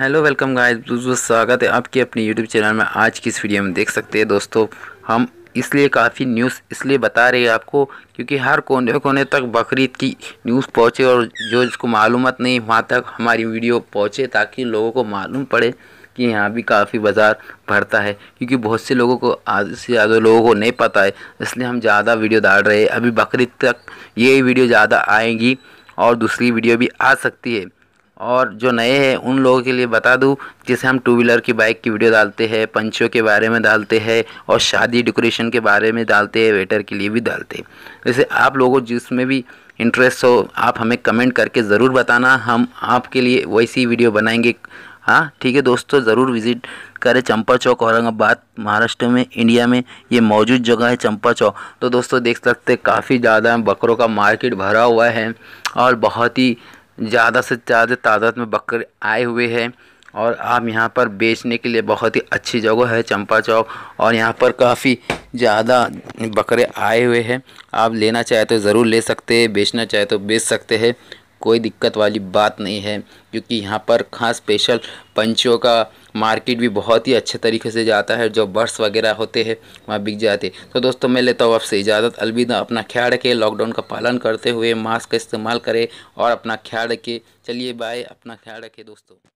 hello welcome guys दोस्तों स्वागत है आपके अपने यूट्यूब चैनल में आज की इस वीडियो में देख सकते हैं दोस्तों हम इसलिए काफ़ी न्यूज़ इसलिए बता रहे हैं आपको क्योंकि हर कोने कोने तक बकरीद की न्यूज़ पहुँचे और जो जिसको मालूम नहीं वहाँ तक हमारी वीडियो पहुँचे ताकि लोगों को मालूम पड़े कि यहाँ भी काफ़ी बाज़ार भरता है क्योंकि बहुत से लोगों को आज से ज़्यादा लोगों को नहीं पता है इसलिए हम ज़्यादा वीडियो डाल रहे हैं अभी बकरीद तक ये वीडियो ज़्यादा आएगी और दूसरी वीडियो भी आ सकती है और जो नए हैं उन लोगों के लिए बता दूं जैसे हम टू व्हीलर की बाइक की वीडियो डालते हैं पंचों के बारे में डालते हैं और शादी डेकोरेशन के बारे में डालते हैं वेटर के लिए भी डालते हैं जैसे आप लोगों जिसमें भी इंटरेस्ट हो आप हमें कमेंट करके ज़रूर बताना हम आपके लिए वैसी वीडियो बनाएंगे हाँ ठीक है दोस्तों ज़रूर विज़िट करें चंपा चौक औरंगाबाद महाराष्ट्र में इंडिया में ये मौजूद जगह है चंपा चौक तो दोस्तों देख सकते काफ़ी ज़्यादा बकरों का मार्केट भरा हुआ है और बहुत ही ज़्यादा से ज़्यादा तादाद में बकरे आए हुए हैं और आप यहाँ पर बेचने के लिए बहुत ही अच्छी जगह है चंपा चौक और यहाँ पर काफ़ी ज़्यादा बकरे आए हुए हैं आप लेना चाहे तो ज़रूर ले सकते हैं बेचना चाहे तो बेच सकते हैं कोई दिक्कत वाली बात नहीं है क्योंकि यहाँ पर खास स्पेशल पंचों का मार्केट भी बहुत ही अच्छे तरीके से जाता है जो बर्ड्स वगैरह होते हैं वहाँ बिक जाते तो दोस्तों मैं लेता हूँ आपसे इजाज़त अलविदा अपना ख्याल रखें लॉकडाउन का पालन करते हुए मास्क का इस्तेमाल करें और अपना ख्याल रखें चलिए बाय अपना ख्याल रखें दोस्तों